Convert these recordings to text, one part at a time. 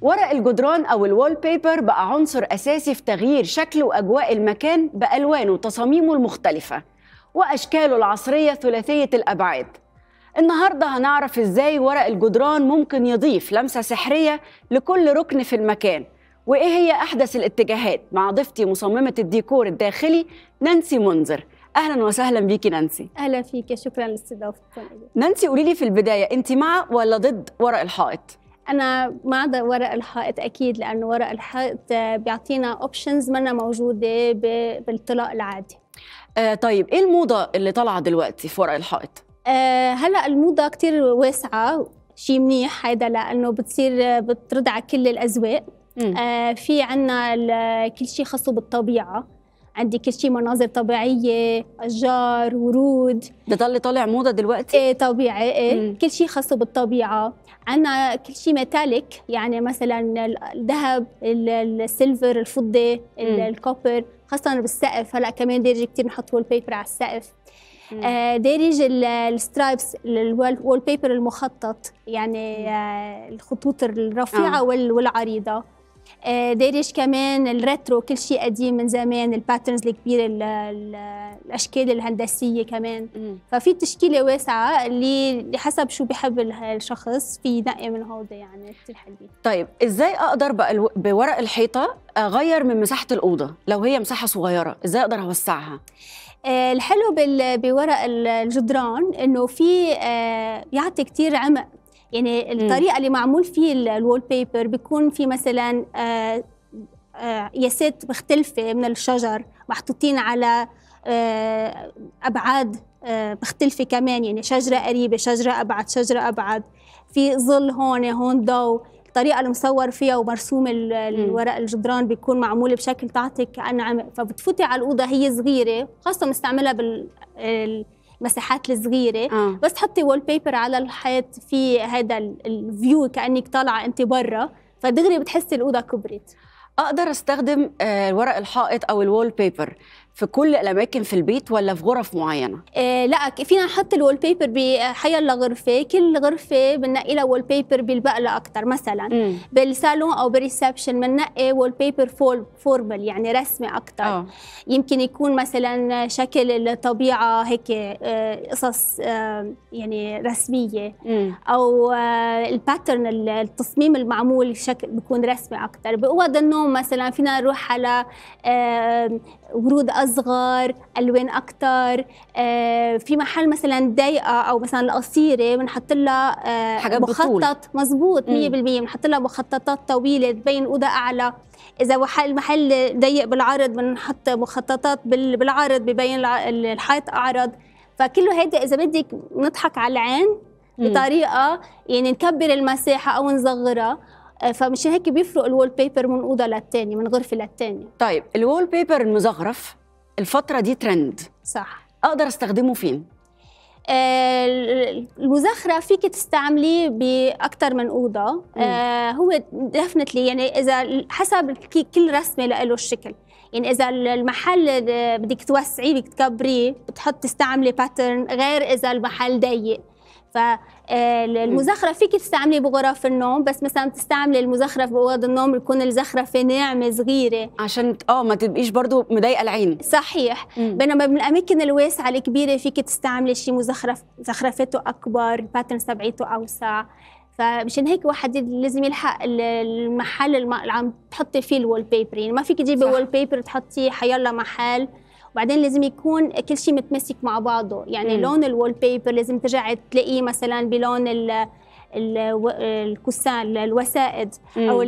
ورق الجدران أو الوول بيبر بقى عنصر أساسي في تغيير شكل وأجواء المكان بألوانه وتصاميمه المختلفة وأشكاله العصرية ثلاثية الأبعاد النهاردة هنعرف إزاي ورق الجدران ممكن يضيف لمسة سحرية لكل ركن في المكان وإيه هي أحدث الاتجاهات مع ضيفتي مصممة الديكور الداخلي نانسي منذر اهلا وسهلا بيكي نانسي اهلا فيكي شكرا لاستضافتك نانسي قولي لي في البدايه انت مع ولا ضد ورق الحائط انا مع ورق الحائط اكيد لانه ورق الحائط بيعطينا اوبشنز منا موجوده بالطلاق العادي آه طيب ايه الموضه اللي طالعه دلوقتي في ورق الحائط آه هلا الموضه كتير واسعه شيء منيح هيدا لانه بتصير بترضع كل الاذواق آه في عنا كل شيء خاصه بالطبيعه عندي كل شيء مناظر طبيعيه اشجار ورود بضل طالع موضه دلوقتي ايه طبيعي ايه كل شيء خاصه بالطبيعه عندنا كل شيء ميتاليك يعني مثلا الذهب السيلفر الفضه الكوبر خاصه بالسقف هلا كمان درجه كثير بنحط وول بيبر على السقف آه دارج السترايبس الوول بيبر المخطط يعني آه الخطوط الرفيعه آه. والعريضه آه، دارج كمان الريترو كل شيء قديم من زمان الباترنز الكبيره الاشكال الهندسيه كمان ففي تشكيله واسعه اللي حسب شو بحب الشخص في ينقي من هودا يعني كثير حلوين طيب ازاي اقدر بقى بورق الحيطه اغير من مساحه الاوضه لو هي مساحه صغيره ازاي اقدر اوسعها آه، الحلو بورق الجدران انه في آه، يعطي كثير عمق يعني الطريقه اللي معمول فيه الوول بيبر بيكون في مثلا آه، آه، ياسات مختلفه من الشجر محطوطين على آه، ابعاد مختلفه كمان يعني شجره قريبه شجره ابعد شجره ابعد في ظل هون هون ضو الطريقه اللي مصور فيها ومرسوم الورق الجدران بيكون معمول بشكل تعطيك كانه عمق فبتفوتي على الاوضه هي صغيره خاصه بنستعملها بال المساحات الصغيره آه. بس تحطي وول بيبر على الحيط في هذا الفيو كانك طالعه انت برا فدغري بتحسي الاوضه كبرت اقدر استخدم آه، ورق الحائط او الوول بيبر في كل الاماكن في البيت ولا في غرف معينه إيه لا فينا نحط الوول بيبر بحي غرفه كل غرفه بنقي لها وول بيبر بالبقله اكثر مثلا مم. بالصالون او بالريسبشن بنقي وول بيبر فول فورمال يعني رسمي اكثر آه. يمكن يكون مثلا شكل الطبيعه هيك آه، قصص آه، يعني رسميه مم. او الباترن التصميم المعمول شكل بيكون رسمي اكثر باوض النوم مثلا فينا نروح على ورود اصغر الوان اكثر آه، في محل مثلا ضيقه او مثلا القصيره بنحط لها آه، حاجات مخطط مظبوط 100% بنحط لها مخططات طويله تبين اوضه اعلى اذا محل ضيق بالعرض بنحط مخططات بالعرض ببين الحيط اعرض فكله هيدا اذا بدك نضحك على العين بطريقه يعني نكبر المساحه او نصغرها آه، فمشان هيك بيفرق الوول بيبر من اوضه للثانيه من غرفه للثانيه طيب الوول بيبر المزخرف الفتره دي ترند صح اقدر استخدمه فين آه، المزخرة فيك تستعمليه باكثر من اوضه آه، هو ديفنتلي يعني اذا حسب كل رسمه له الشكل يعني اذا المحل بدك توسعيه بدك تكبريه بتحط تستعملي باترن غير اذا المحل ضيق ف آه، المزخرف فيك تستعملي بغرف النوم بس مثلا تستعملي المزخرف بغرف النوم يكون الزخرفه ناعمه صغيره عشان اه ما تبقيش برضو مضايقه العين صحيح مم. بينما بالاماكن الواسعه الكبيره فيك تستعملي شيء مزخرف زخرفته اكبر باترن تبعيته اوسع فمشان هيك واحد لازم يلحق المحل اللي عم تحطي فيه الوول بيبر يعني ما فيك تجيبي وول بيبر تحطيه حيلا محل وبعدين لازم يكون كل شيء متمسك مع بعضه يعني مم. لون الوول بيبر لازم ترجع تلاقيه مثلا بلون ال الكسان الوسائد مم. او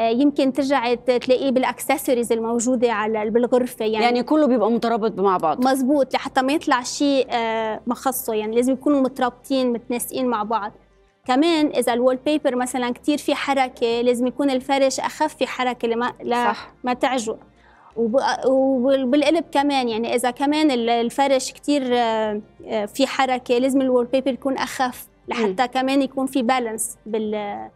يمكن ترجع تلاقيه بالاكسسوارز الموجوده على بالغرفه يعني يعني كله بيبقى مترابط مع بعض مزبوط لحتى ما يطلع شيء آه، مخصه يعني لازم يكونوا مترابطين متناسقين مع بعض كمان اذا الوول بيبر مثلا كثير في حركه لازم يكون الفرش اخف في حركه لما لا صح. ما تعجق وبالقلب كمان يعني اذا كمان الفرش كثير آه، آه، في حركه لازم الوول بيبر يكون اخف لحتى م. كمان يكون في بالانس بال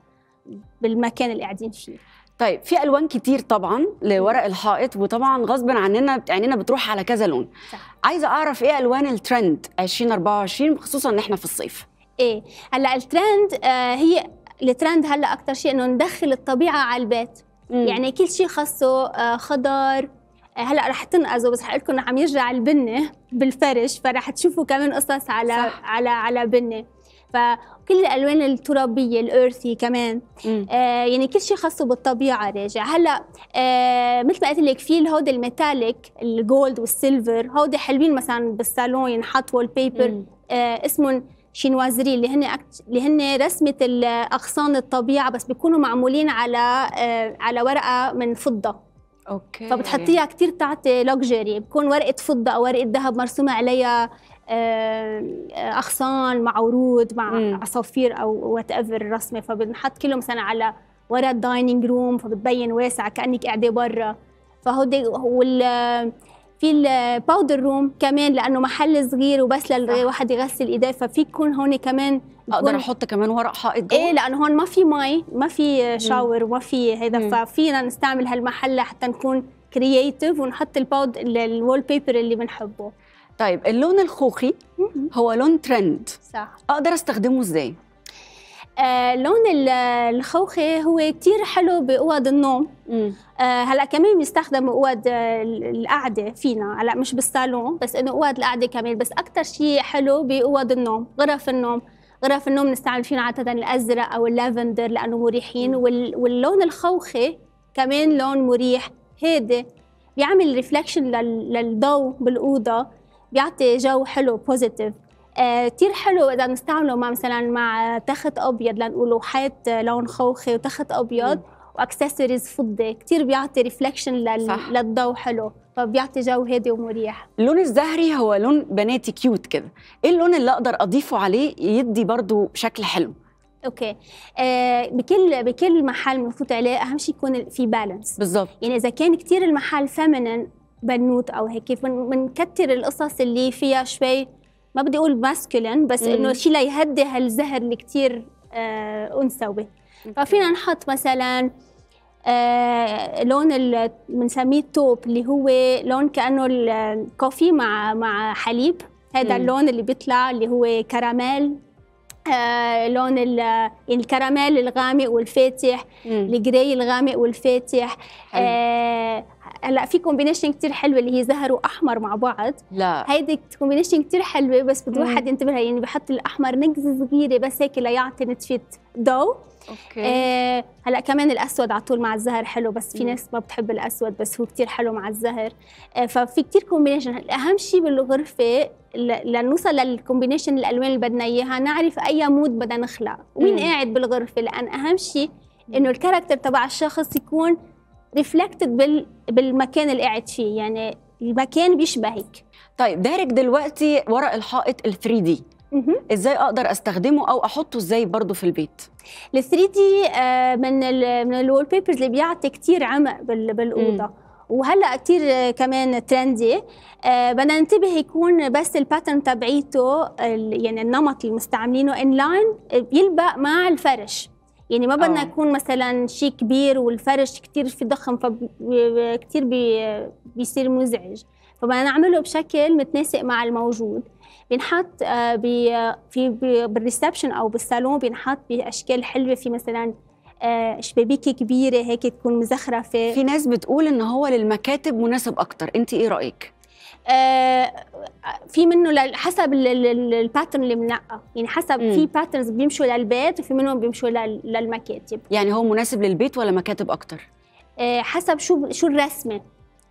بالمكان اللي قاعدين فيه طيب في الوان كتير طبعا لورق الحائط وطبعا غصبا عننا عينينا بتروح على كذا لون صح. عايزه اعرف ايه الوان الترند 2024 خصوصا ان احنا في الصيف ايه هلا الترند آه هي الترند هلا اكثر شيء انه ندخل الطبيعه على البيت مم. يعني كل شيء خصه آه، خضر آه، هلا رح تنقذوا بس رح لكم عم يرجع البنه بالفرش فرح تشوفوا كمان قصص على صح. على على بنه فكل الالوان الترابيه الايرثي كمان آه يعني كل شيء خاصه بالطبيعه راجع هلا آه مثل ما قلت لك في هودي الميتاليك الجولد والسيلفر هودي حلوين مثلا بالصالون ينحط وول بيبر آه اسمهم شينوازري اللي هن اللي هن رسمه الاغصان الطبيعه بس بيكونوا معمولين على آه، على ورقه من فضه اوكي فبتحطيها كثير تعطي لوكجري بكون ورقه فضه او ورقه ذهب مرسومه عليها آه، اغصان مع ورود مع عصافير او وات ايفر رسمه فبنحط كله مثلا على ورا الدايننج روم فبتبين واسعه كانك قاعده برا فهودي وال في الباودر روم كمان لانه محل صغير وبس للواحد يغسل ايديه ففي يكون هون كمان اقدر احط كمان ورق حائط ايه لانه هون ما في مي ما في شاور وما في هذا ففينا نستعمل هالمحل حتى نكون كرييتيف ونحط الباود الوول بيبر اللي بنحبه طيب اللون الخوخي هو لون ترند صح اقدر استخدمه ازاي آه لون الخوخي هو كثير حلو باوض النوم آه هلا كمان بيستخدم اوض القعده فينا هلا مش بالصالون بس انه اوض القعده كمان بس اكثر شيء حلو باوض النوم غرف النوم غرف النوم بنستعمل فيهم عاده الازرق او اللافندر لانه مريحين وال واللون الخوخي كمان لون مريح هادي بيعمل ريفلكشن للضوء بالاوضه بيعطي جو حلو بوزيتيف آه، كثير حلو اذا نستعمله مع مثلا مع تخت ابيض لنقول حيط آه، لون خوخي وتخت ابيض واكسسوارز فضه كثير بيعطي ريفلكشن لل... صح. للضوء حلو فبيعطي جو هادي ومريح اللون الزهري هو لون بناتي كيوت كده ايه اللون اللي اقدر اضيفه عليه يدي برضو شكل حلو اوكي آه بكل بكل محل بنفوت عليه اهم شيء يكون في بالانس بالظبط يعني اذا كان كثير المحل فيمنن بنوت او هيك بنكتر القصص اللي فيها شوي ما بدي اقول ماسكولين بس انه شيء ليهدي هالزهر اللي كثير آه انثوي ففينا نحط مثلا آه لون اللي بنسميه التوب اللي هو لون كانه الكوفي مع مع حليب هذا مم. اللون اللي بيطلع اللي هو كراميل آه لون الكراميل الغامق والفاتح الجراي الغامق والفاتح هلا في كومبينيشن كثير حلوه اللي هي زهر واحمر مع بعض لا هيدي كومبينيشن كثير حلوه بس بده واحد ينتبه يعني بحط الاحمر نقزه صغيره بس هيك ليعطي نتفه ضوء اوكي آه هلا كمان الاسود على طول مع الزهر حلو بس في ناس ما بتحب الاسود بس هو كثير حلو مع الزهر آه ففي كثير كومبينيشن اهم شيء بالغرفه لنوصل للكومبينيشن الالوان اللي بدنا اياها نعرف اي مود بدنا نخلق ومين قاعد بالغرفه لان اهم شيء انه الكاركتر تبع الشخص يكون ريفلكتد بال... بالمكان اللي قاعد فيه يعني المكان بيشبهك طيب دارك دلوقتي ورق الحائط ال 3 دي ازاي اقدر استخدمه او احطه ازاي برضه في البيت ال 3 دي آه، من الـ من الوول بيبرز اللي بيعطي كتير عمق بالاوضه وهلا كثير آه، كمان ترندي آه، بدنا ننتبه يكون بس الباترن تبعيته يعني النمط اللي مستعملينه ان لاين يلبق مع الفرش يعني ما بدنا آه. يكون مثلا شيء كبير والفرش كثير في ضخم فكثير بي بيصير مزعج فبدنا نعمله بشكل متناسق مع الموجود بنحط آه، في بالريسبشن او بالصالون بنحط باشكال حلوه في مثلا آه، شبابيك كبيره هيك تكون مزخرفه في ناس بتقول ان هو للمكاتب مناسب اكثر انت ايه رايك آه، في منه حسب الباترن اللي منقى يعني حسب في باترنز بيمشوا للبيت وفي منهم بيمشوا للمكاتب يعني هو مناسب للبيت ولا مكاتب اكتر آه، حسب شو شو الرسمه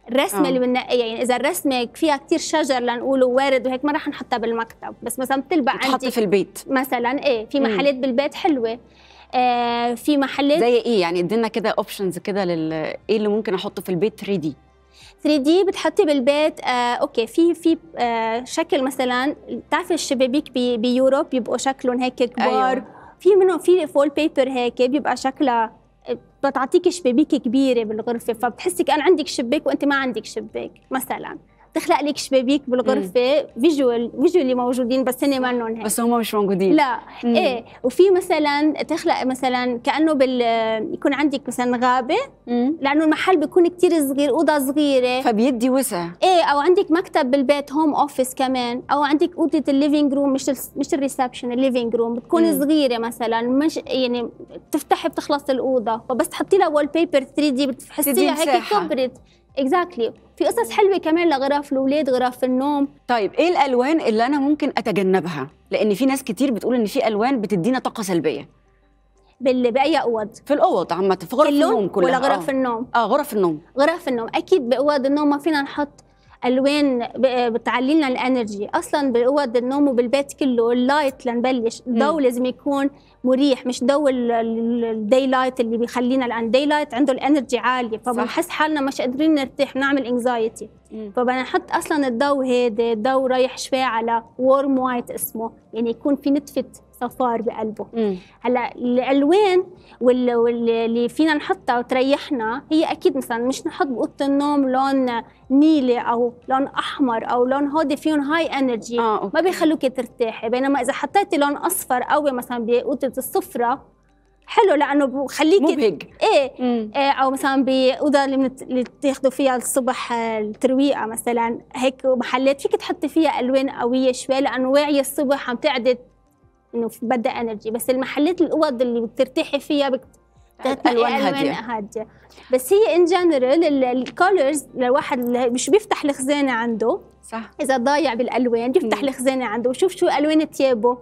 الرسمه اللي آه. بنقيها يعني اذا الرسمه فيها كثير شجر لنقول وارد وهيك ما راح نحطها بالمكتب بس مثلا بتلبق عندي تحط في البيت مثلا ايه في محلات بالبيت حلوه آه في محلات زي ايه يعني ادينا كده اوبشنز كده لل ايه اللي ممكن احطه في البيت 3 دي 3 d بتحطي بالبيت آه اوكي في في آه شكل مثلا بتعرفي الشبابيك بي بيوروب بيبقوا شكلهم هيك كبار أيوة. في منهم في فول بيبر هيك بيبقى شكلها بتعطيكي شبابيك كبيره بالغرفه فبتحسي كان عندك شباك وانت ما عندك شباك مثلا تخلق لك شبابيك بالغرفه فيجوال فيجوالي موجودين بس هن مانن هيك بس هم مش موجودين لا مم. ايه وفي مثلا تخلق مثلا كانه بال يكون عندك مثلا غابه مم. لانه المحل بيكون كتير صغير اوضه صغيره فبيدي وسع ايه او عندك مكتب بالبيت هوم اوفيس كمان او عندك اوضه الليفينج روم مش ال... مش الريسبشن الليفينج روم بتكون مم. صغيره مثلا مش يعني بتفتحي بتخلص الاوضه فبس تحطي لها وول بيبر 3 دي بتحسيها هيك كبرت اكزاكتلي exactly. في قصص حلوه كمان لغرف الاولاد غرف النوم طيب ايه الالوان اللي انا ممكن اتجنبها لان في ناس كتير بتقول ان في الوان بتدينا طاقه سلبيه باللي باي اوض في الاوض عامه في غرف النوم كلها ولا غرف آه. النوم اه غرف النوم غرف النوم اكيد باوض النوم ما فينا نحط الوان بتعلي لنا الانرجي اصلا باوض النوم وبالبيت كله اللايت لنبلش الضوء لازم يكون مريح مش ضوء الدي لايت اللي بيخلينا الان دي لايت عنده الانرجي عاليه فبنحس حالنا مش قادرين نرتاح بنعمل انكزايتي فبنحط اصلا الضوء هادي ضوء رايح شوي على وورم وايت اسمه يعني يكون في نتفه صفار بقلبه مم. هلا الالوان واللي, فينا نحطها وتريحنا هي اكيد مثلا مش نحط باوضه النوم لون نيلي او لون احمر او لون هودي فيهم هاي انرجي آه، ما بيخلوك ترتاحي بينما اذا حطيتي لون اصفر قوي مثلا باوضه السفره حلو لانه بخليك مبهج ايه, مم. إيه او مثلا باوضه اللي, بتاخذوا فيها الصبح الترويقه مثلا هيك محلات فيك تحطي فيها الوان قويه شوي لانه واعيه الصبح عم تقعدي انه بدا انرجي بس المحلات الاوض اللي بترتاحي فيها بكت... الوان هاديه هاديه بس هي ان جنرال الكولرز لواحد مش بيفتح الخزانه عنده صح اذا ضايع بالالوان بيفتح الخزانه عنده وشوف شو الوان ثيابه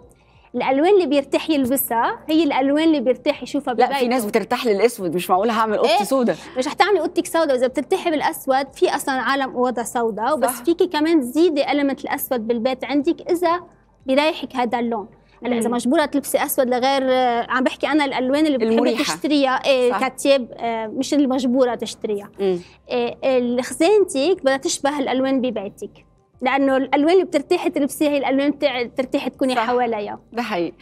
الالوان اللي بيرتاح يلبسها هي الالوان اللي بيرتاح يشوفها بالبيت لا في ناس بترتاح للاسود مش معقول هعمل اوضتي إيه؟ سوداء مش رح تعملي اوضتك سوداء اذا بترتاحي بالاسود في اصلا عالم اوضه سوداء بس فيكي كمان تزيدي المنت الاسود بالبيت عندك اذا بيريحك هذا اللون هلا اذا مجبوره تلبسي اسود لغير آه، عم بحكي انا الالوان اللي بتحبي تشتريها إيه كتيب إيه مش اللي مجبوره تشتريها إيه خزانتك بدها تشبه الالوان ببيتك لانه الالوان اللي بترتاحي تلبسيها هي الالوان بترتاحي تكوني حواليها ده حقيقي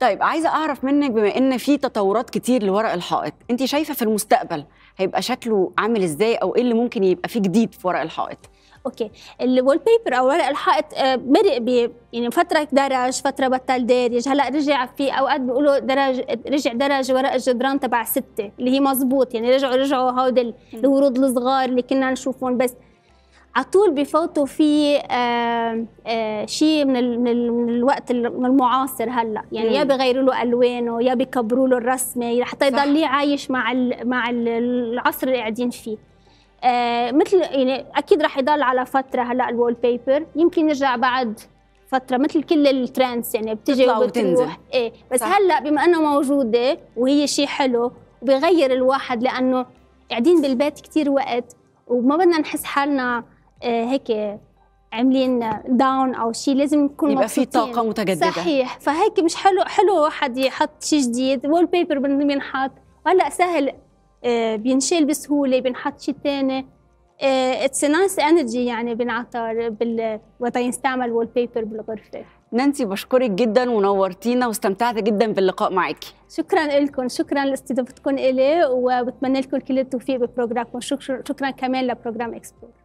طيب عايزه اعرف منك بما ان في تطورات كتير لورق الحائط انت شايفه في المستقبل هيبقى شكله عامل ازاي او ايه اللي ممكن يبقى فيه جديد في ورق الحائط اوكي الوول بيبر او ورق الحائط مرق آه، ب يعني فتره درج فتره بطل دارج هلا رجع في اوقات بيقولوا درج رجع درج ورق الجدران تبع سته اللي هي مزبوط يعني رجعوا رجعوا هود الورود الصغار اللي كنا نشوفهم بس على طول بفوتوا في آه، آه، شيء من الـ من, من الوقت المعاصر هلا يعني مم. يا بغيروا له الوانه يا بكبروا له الرسمه حتى يضل عايش مع مع العصر اللي قاعدين فيه آه، مثل يعني اكيد راح يضل على فتره هلا الوول بيبر يمكن يرجع بعد فتره مثل كل الترندز يعني بتجي وبتروح ايه بس صح. هلا بما انه موجوده وهي شيء حلو وبغير الواحد لانه قاعدين بالبيت كثير وقت وما بدنا نحس حالنا آه هيك عاملين داون او شيء لازم نكون يبقى في طاقه متجدده صحيح فهيك مش حلو حلو واحد يحط شيء جديد وول بيبر بنحط هلا سهل آه، بينشال بسهوله بنحط شيء ثاني اتس نايس انرجي يعني بنعطر بال وقت يستعمل وول بيبر بالغرفه نانسي بشكرك جدا ونورتينا واستمتعت جدا باللقاء معاكي شكرا لكم شكرا لاستضافتكم الي وبتمنى لكم كل التوفيق ببروجرامكم شكرا كمان لبروجرام اكسبور